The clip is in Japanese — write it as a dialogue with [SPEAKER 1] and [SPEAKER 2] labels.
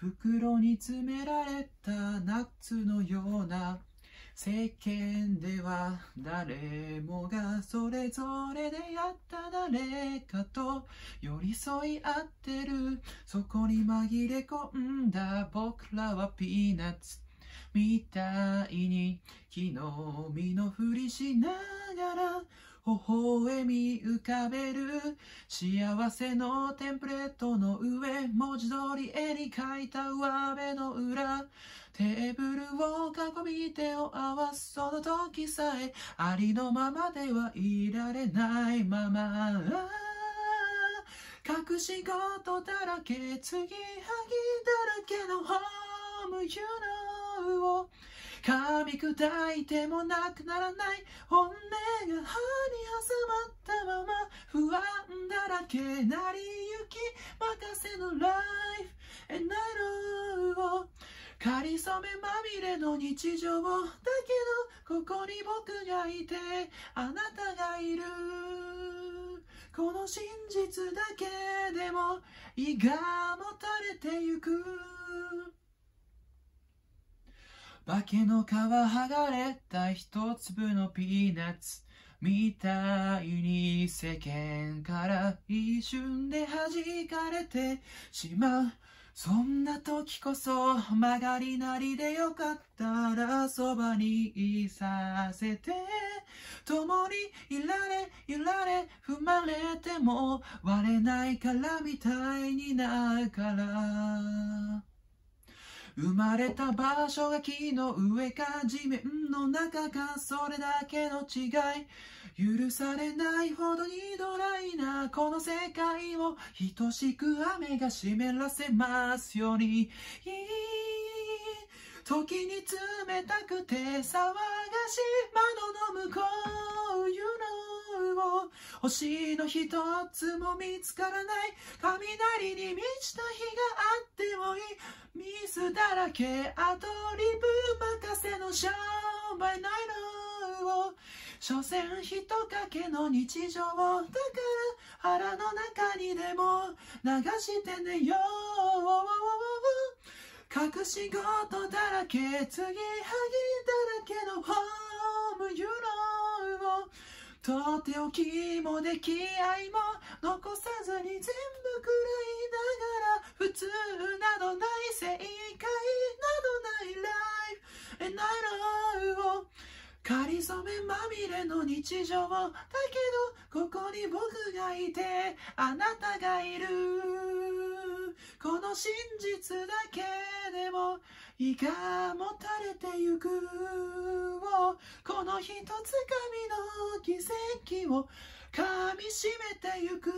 [SPEAKER 1] 袋に詰められたナッツのような世間では誰もがそれぞれでやった誰かと寄り添い合ってるそこに紛れ込んだ僕らはピーナッツみたいに木の実のふりしながら微笑み浮かべる幸せのテンプレートの上文字通り絵に描いた上辺の裏テーブルを囲み手を合わすその時さえありのままではいられないまま隠し事だらけ継ぎはぎだらけのホームユーを噛み砕いてもなくならない本音が歯に挟まったまま不安だらけなりゆき任せのライフ a なるをかりそめまみれの日常だけどここに僕がいてあなたがいるこの真実だけでも胃がもたれてゆく化けの皮剥がれた一粒のピーナッツみたいに世間から一瞬で弾かれてしまうそんな時こそ曲がりなりでよかったらそばにいさせて共にいられ揺られ踏まれても割れないからみたいになるから生まれた場所が木の上か地面の中かそれだけの違い許されないほどにドライなこの世界を等しく雨が湿らせますように時に冷たくて騒がしい窓の向こう You know 星の一つも見つからない雷に満ちた日があってもい水だらけアドリブ任せのシャンバイナイロを所詮ひとかけの日常をだから腹の中にでも流してねよ隠し事だらけ継ぎはぎだらけのホームユーロをとっておきも出来合いも残さずに全部くらいながら普通などない正解などないライフえなろをかりそめまみれの日常だけどここに僕がいてあなたがいるこの真実だけでもいかもたれ一つかの奇跡を噛みしめてゆく